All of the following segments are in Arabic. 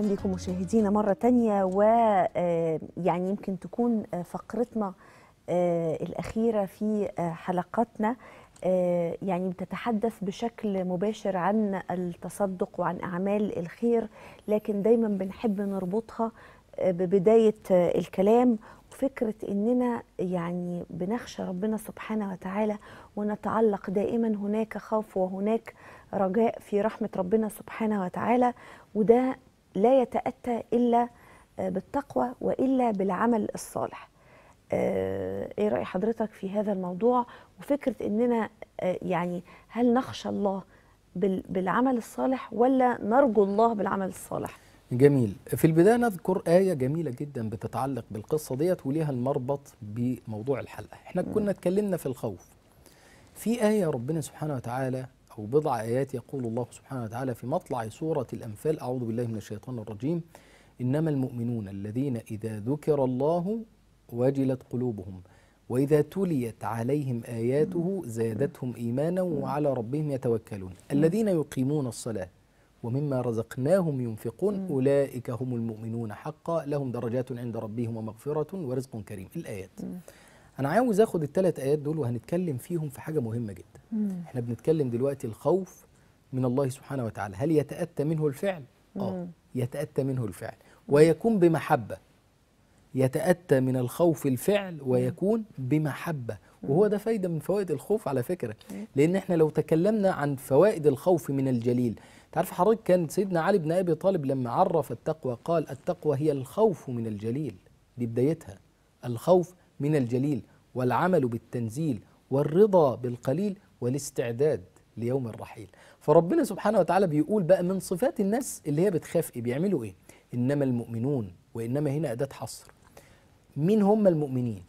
اهلا بكم مشاهدينا مرة تانية ويعني آه، يمكن تكون آه، فقرتنا آه، الأخيرة في حلقاتنا يعني بتتحدث بشكل مباشر عن التصدق وعن أعمال الخير لكن دايما بنحب نربطها ببداية الكلام فكرة إننا يعني بنخشى ربنا سبحانه وتعالى ونتعلق دائما هناك خوف وهناك رجاء في رحمة ربنا سبحانه وتعالى وده لا يتأتى إلا آه، بالتقوى وإلا بالعمل الصالح آه، إيه رأي حضرتك في هذا الموضوع وفكرة أننا آه، يعني هل نخشى الله بالعمل الصالح ولا نرجو الله بالعمل الصالح جميل في البداية نذكر آية جميلة جدا بتتعلق بالقصة ديت وليها المربط بموضوع الحلقة احنا كنا اتكلمنا في الخوف في آية ربنا سبحانه وتعالى بضع آيات يقول الله سبحانه وتعالى في مطلع سورة الأنفال أعوذ بالله من الشيطان الرجيم إنما المؤمنون الذين إذا ذكر الله وجلت قلوبهم وإذا تليت عليهم آياته زادتهم إيمانا وعلى ربهم يتوكلون الذين يقيمون الصلاة ومما رزقناهم ينفقون أولئك هم المؤمنون حقا لهم درجات عند ربهم ومغفرة ورزق كريم الآيات انا عاوز اخد الثلاث ايات دول وهنتكلم فيهم في حاجه مهمه جدا مم. احنا بنتكلم دلوقتي الخوف من الله سبحانه وتعالى هل يتاتى منه الفعل اه يتاتى منه الفعل ويكون بمحبه يتاتى من الخوف الفعل ويكون بمحبه وهو ده فايده من فوائد الخوف على فكره لان احنا لو تكلمنا عن فوائد الخوف من الجليل تعرف حضرتك كان سيدنا علي بن ابي طالب لما عرف التقوى قال التقوى هي الخوف من الجليل دي بدايتها الخوف من الجليل والعمل بالتنزيل والرضا بالقليل والاستعداد ليوم الرحيل فربنا سبحانه وتعالى بيقول بقى من صفات الناس اللي هي بتخاف ايه بيعملوا ايه انما المؤمنون وانما هنا اداه حصر مين هم المؤمنين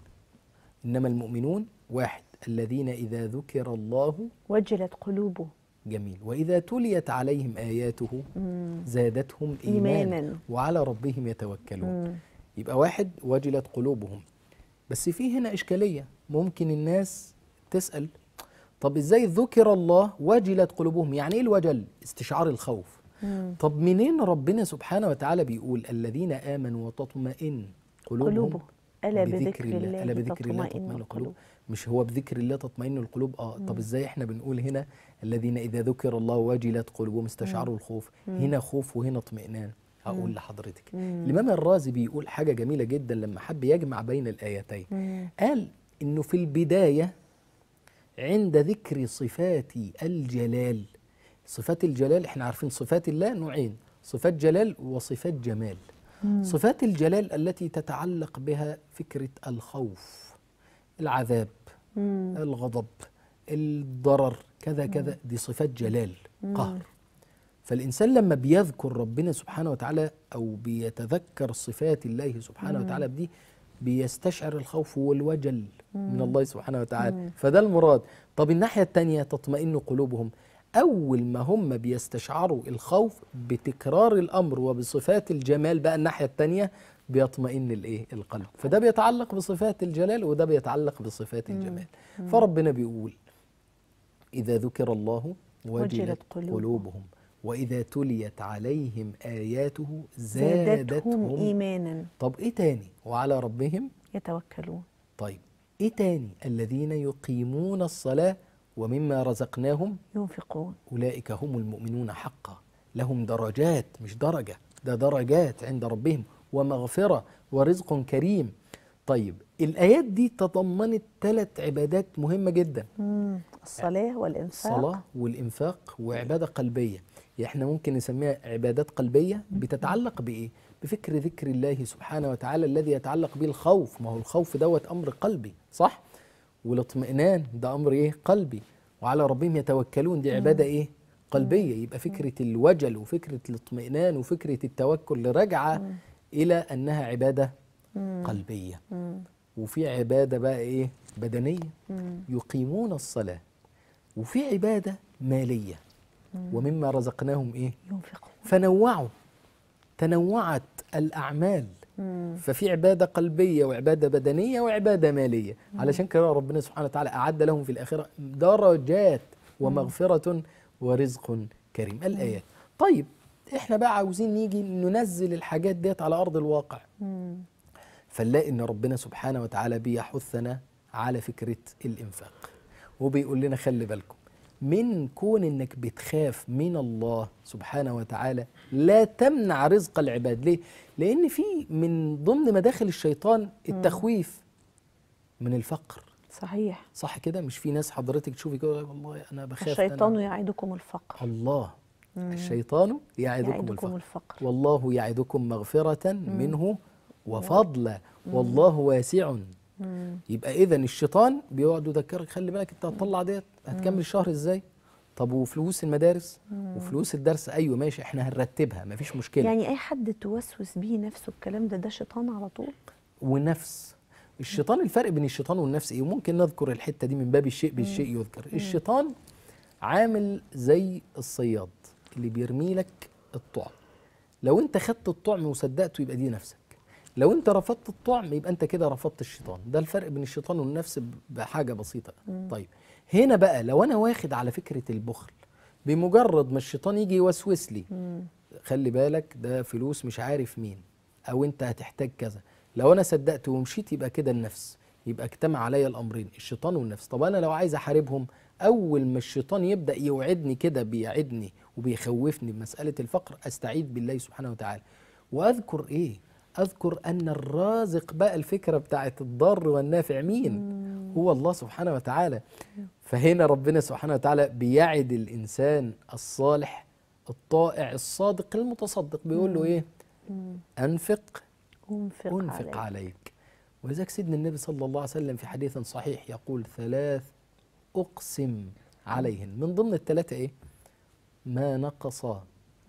انما المؤمنون واحد الذين اذا ذكر الله وجلت قلوبهم جميل واذا تليت عليهم اياته زادتهم ايمانا وعلى ربهم يتوكلون يبقى واحد وجلت قلوبهم بس في هنا إشكالية ممكن الناس تسأل طب إزاي ذكر الله وجلت قلوبهم يعني إيه الوجل استشعار الخوف مم. طب منين ربنا سبحانه وتعالى بيقول الذين آمنوا وتطمئن قلوبهم قلوبه. ألا بذكر, بذكر الله ألا بذكر الله تطمئن القلوب مش هو بذكر الله تطمئن القلوب اه مم. طب ازاي احنا بنقول هنا الذين اذا ذكر الله وجلت قلوبهم استشعروا الخوف مم. هنا خوف وهنا اطمئنان هقول مم. لحضرتك مم. الإمام الرازي بيقول حاجة جميلة جدا لما حب يجمع بين الآيتين مم. قال إنه في البداية عند ذكر صفات الجلال صفات الجلال احنا عارفين صفات الله نوعين صفات جلال وصفات جمال مم. صفات الجلال التي تتعلق بها فكرة الخوف العذاب مم. الغضب الضرر كذا كذا دي صفات جلال قهر فالإنسان لما بيذكر ربنا سبحانه وتعالى أو بيتذكر صفات الله سبحانه مم. وتعالى بدي بيستشعر الخوف والوجل مم. من الله سبحانه وتعالى مم. فده المراد طب الناحية التانية تطمئن قلوبهم أول ما هم بيستشعروا الخوف بتكرار الأمر وبصفات الجمال بقى الناحية التانية بيطمئن الايه القلب فده بيتعلق بصفات الجلال وده بيتعلق بصفات الجمال مم. فربنا بيقول إذا ذكر الله وجلت قلوبهم, قلوبهم وإذا تليت عليهم آياته زادتهم, زادتهم إيمانا طب إيه تاني وعلى ربهم يتوكلون طيب إيه تاني الذين يقيمون الصلاة ومما رزقناهم ينفقون أولئك هم المؤمنون حقا لهم درجات مش درجة ده درجات عند ربهم ومغفرة ورزق كريم طيب الآيات دي تضمنت ثلاث عبادات مهمة جدا الصلاة والإنفاق الصلاة والإنفاق وعبادة قلبية يعني احنا ممكن نسميها عبادات قلبيه بتتعلق بايه؟ بفكر ذكر الله سبحانه وتعالى الذي يتعلق به الخوف، ما هو الخوف دوت امر قلبي صح؟ والاطمئنان ده امر ايه؟ قلبي وعلى ربهم يتوكلون دي عباده ايه؟ قلبيه يبقى فكره الوجل وفكره الاطمئنان وفكره التوكل راجعه الى انها عباده قلبيه وفي عباده بقى ايه؟ بدنيه يقيمون الصلاه وفي عباده ماليه ومما رزقناهم إيه ينفقون فنوعوا تنوعت الأعمال ففي عبادة قلبية وعبادة بدنية وعبادة مالية علشان كده ربنا سبحانه وتعالى أعد لهم في الآخرة درجات ومغفرة ورزق كريم الآيات طيب احنا بقى عاوزين نيجي ننزل الحاجات ديت على أرض الواقع فنلاقي إن ربنا سبحانه وتعالى بيحثنا على فكرة الإنفاق وبيقول لنا خلي بالكم من كون انك بتخاف من الله سبحانه وتعالى لا تمنع رزق العباد ليه لان في من ضمن مداخل الشيطان التخويف من الفقر صحيح صح كده مش في ناس حضرتك تشوفي كده والله انا بخاف الشيطان يعدكم الفقر الله مم. الشيطان يعدكم, يعدكم الفقر. الفقر والله يعدكم مغفرة مم. منه وفضلا والله واسع مم. يبقى اذا الشيطان بيقعد يذكرك خلي بالك انت هتطلع ديت هتكمل الشهر ازاي طب وفلوس المدارس مم. وفلوس الدرس ايوه ماشي احنا هنرتبها مفيش مشكله يعني اي حد توسوس بيه نفسه الكلام ده ده شيطان على طول ونفس الشيطان الفرق بين الشيطان والنفس ايه وممكن نذكر الحته دي من باب الشيء بالشيء يذكر مم. الشيطان عامل زي الصياد اللي بيرمي لك الطعم لو انت خدت الطعم وصدقته يبقى دي نفسك لو انت رفضت الطعم يبقى انت كده رفضت الشيطان ده الفرق بين الشيطان والنفس بحاجه بسيطه مم. طيب هنا بقى لو انا واخد على فكره البخل بمجرد ما الشيطان يجي يوسوس لي مم. خلي بالك ده فلوس مش عارف مين او انت هتحتاج كذا لو انا صدقت ومشيت يبقى كده النفس يبقى اجتمع عليا الامرين الشيطان والنفس طب انا لو عايز احاربهم اول ما الشيطان يبدا يوعدني كده بيعدني وبيخوفني بمساله الفقر استعيد بالله سبحانه وتعالى واذكر ايه أذكر أن الرازق بقى الفكرة بتاعت الضار والنافع مين هو الله سبحانه وتعالى فهنا ربنا سبحانه وتعالى بيعد الإنسان الصالح الطائع الصادق المتصدق بيقول له إيه أنفق أنفق, أنفق عليك, عليك. ولذلك سيدنا النبي صلى الله عليه وسلم في حديث صحيح يقول ثلاث أقسم عليهن من ضمن الثلاثة إيه ما نقص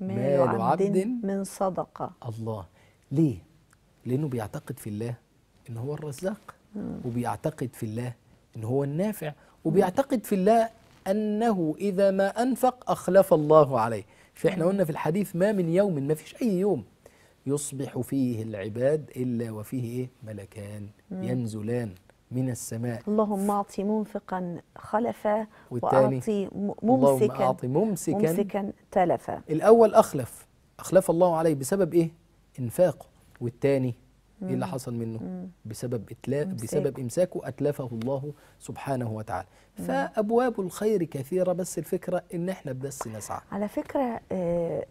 مال عبد من صدقة الله ليه لأنه بيعتقد في الله إن هو الرزاق وبيعتقد في الله إن هو النافع وبيعتقد في الله أنه إذا ما أنفق أخلف الله عليه فإحنا قلنا في الحديث ما من يوم ما فيش أي يوم يصبح فيه العباد إلا وفيه إيه ملكان ينزلان من السماء اللهم أعطي منفقا خلفا وأعطي ممسكا, أعطي ممسكا ممسكا تلفا الأول أخلف أخلف الله عليه بسبب إيه؟ إنفاقه والتاني ايه اللي حصل منه مم. بسبب إتلا... بسبب امساكه اتلفه الله سبحانه وتعالى مم. فابواب الخير كثيره بس الفكره ان احنا بس نسعى على فكره آه،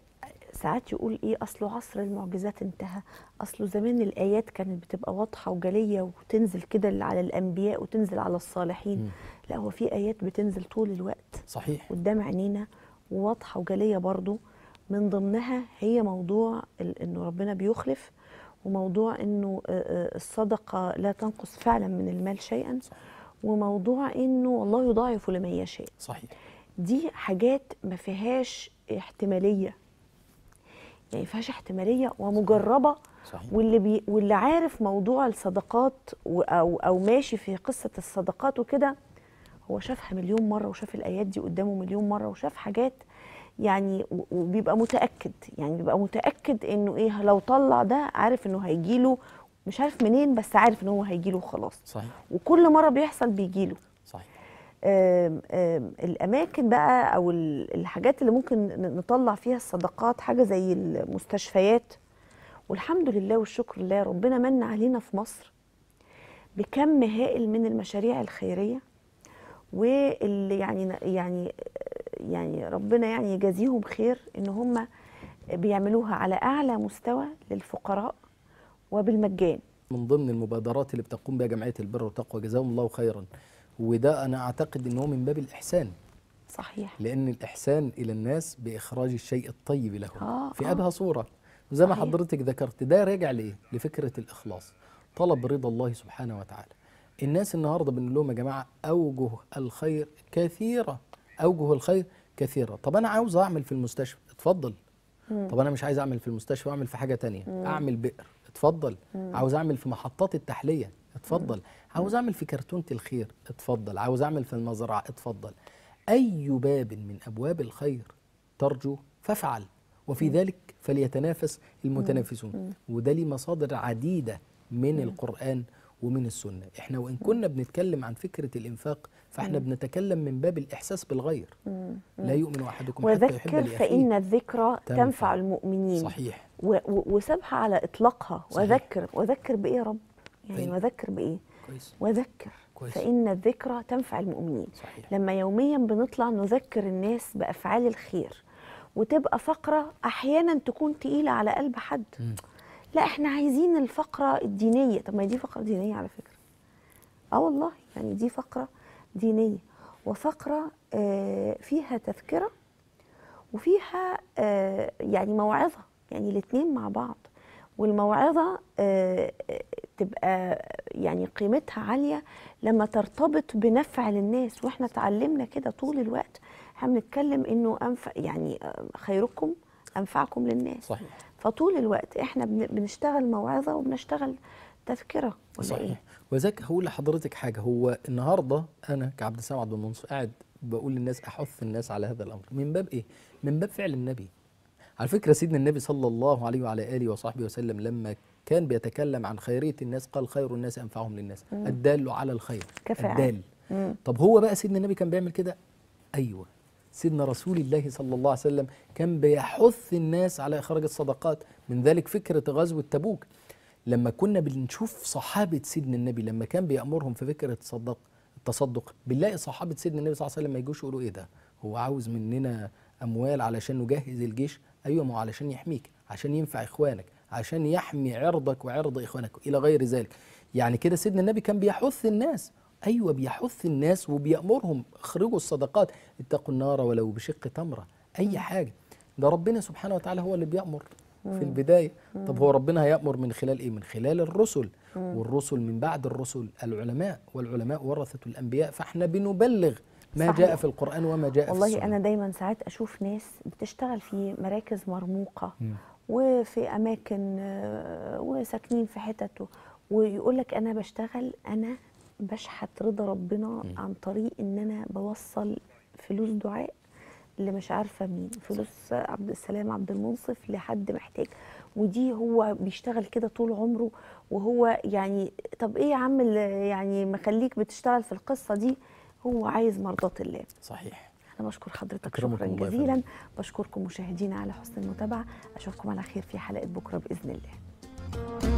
ساعات يقول ايه اصله عصر المعجزات انتهى اصله زمان الايات كانت بتبقى واضحه وجليه وتنزل كده على الانبياء وتنزل على الصالحين مم. لا هو في ايات بتنزل طول الوقت صحيح قدام عينينا وواضحه وجليه برضو من ضمنها هي موضوع انه ربنا بيخلف وموضوع انه آه، آه، الصدقه لا تنقص فعلا من المال شيئا وموضوع انه والله يضاعف لمن يشاء صحيح دي حاجات ما فيهاش احتماليه يعني فيهاش احتماليه ومجربه صحيح. واللي بي واللي عارف موضوع الصدقات او او ماشي في قصه الصدقات وكده هو شافها مليون مره وشاف الايات دي قدامه مليون مره وشاف حاجات يعني وبيبقى متاكد يعني بيبقى متاكد انه ايه لو طلع ده عارف انه هيجي له مش عارف منين بس عارف ان هو هيجي له وخلاص صحيح وكل مره بيحصل له صحيح الاماكن بقى او الحاجات اللي ممكن نطلع فيها الصدقات حاجه زي المستشفيات والحمد لله والشكر لله ربنا من علينا في مصر بكم هائل من المشاريع الخيريه واللي يعني يعني يعني ربنا يعني يجازيهم خير ان هم بيعملوها على اعلى مستوى للفقراء وبالمجان من ضمن المبادرات اللي بتقوم بها جمعيه البر والتقوى جزاهم الله خيرا وده انا اعتقد ان هو من باب الاحسان صحيح لان الاحسان الى الناس باخراج الشيء الطيب لهم آه, آه. في ابهى آه صوره زي ما حضرتك ذكرت ده راجع ليه لفكره الاخلاص طلب رضا الله سبحانه وتعالى الناس النهارده بنقول لهم يا جماعه اوجه الخير كثيره اوجه الخير كثيره طب انا عاوز اعمل في المستشفى اتفضل مم. طب انا مش عايز اعمل في المستشفى اعمل في حاجه تانية مم. اعمل بئر اتفضل مم. عاوز اعمل في محطات التحليه اتفضل مم. عاوز اعمل في كرتونه الخير اتفضل عاوز اعمل في المزرعه اتفضل اي باب من ابواب الخير ترجو فافعل وفي مم. ذلك فليتنافس المتنافسون مم. وده ليه مصادر عديده من مم. القران ومن السنة احنا وإن كنا بنتكلم عن فكرة الإنفاق فاحنا مم. بنتكلم من باب الإحساس بالغير مم. لا يؤمن أحدكم حتى يحب فإن الذكرى تنفع, المؤمنين صحيح وسبح على إطلاقها صحيح. وذكر وذكر بإيه يا رب يعني وذكر بإيه كويس. وذكر كويس. فإن الذكرى تنفع المؤمنين صحيح. لما يوميا بنطلع نذكر الناس بأفعال الخير وتبقى فقرة أحيانا تكون تقيلة على قلب حد مم. لا احنا عايزين الفقره الدينيه طب ما دي فقره دينيه على فكره اه والله يعني دي فقره دينيه وفقره آه، فيها تذكره وفيها آه، يعني موعظه يعني الاثنين مع بعض والموعظه آه، تبقى يعني قيمتها عاليه لما ترتبط بنفع للناس واحنا اتعلمنا كده طول الوقت احنا بنتكلم انه انفع يعني خيركم انفعكم للناس صحيح فطول الوقت احنا بنشتغل موعظه وبنشتغل تذكره صحيح إيه؟ وذاك هقول لحضرتك حاجه هو النهارده انا كعبد السلام عبد المنصور قاعد بقول للناس احث الناس على هذا الامر من باب ايه من باب فعل النبي على فكره سيدنا النبي صلى الله عليه وعلى اله وصحبه وسلم لما كان بيتكلم عن خيريه الناس قال خير الناس انفعهم للناس الدال على الخير كفاءة الدال طب هو بقى سيدنا النبي كان بيعمل كده ايوه سيدنا رسول الله صلى الله عليه وسلم كان بيحث الناس على إخراج الصدقات من ذلك فكرة غزوة تبوك لما كنا بنشوف صحابة سيدنا النبي لما كان بيأمرهم في فكرة الصدق التصدق بنلاقي صحابة سيدنا النبي صلى الله عليه وسلم ما يجوش يقولوا إيه ده هو عاوز مننا أموال علشان نجهز الجيش أيوة ما هو علشان يحميك عشان ينفع إخوانك عشان يحمي عرضك وعرض إخوانك إلى غير ذلك يعني كده سيدنا النبي كان بيحث الناس أيوة بيحث الناس وبيأمرهم اخرجوا الصدقات اتقوا النار ولو بشق تمرة أي حاجة ده ربنا سبحانه وتعالى هو اللي بيأمر في البداية طب هو ربنا هيأمر من خلال إيه؟ من خلال الرسل والرسل من بعد الرسل العلماء والعلماء ورثة الأنبياء فإحنا بنبلغ ما صحيح. جاء في القرآن وما جاء والله في السنة والله أنا دايما ساعات أشوف ناس بتشتغل في مراكز مرموقة م. وفي أماكن آه، وساكنين في حتت ويقول لك أنا بشتغل أنا بشحت رضا ربنا م. عن طريق ان انا بوصل فلوس دعاء اللي مش عارفه مين فلوس عبد السلام عبد المنصف لحد محتاج ودي هو بيشتغل كده طول عمره وهو يعني طب ايه يا عم يعني مخليك بتشتغل في القصه دي هو عايز مرضات الله صحيح انا بشكر حضرتك شكرا جزيلا بشكركم مشاهدينا على حسن المتابعه اشوفكم على خير في حلقه بكره باذن الله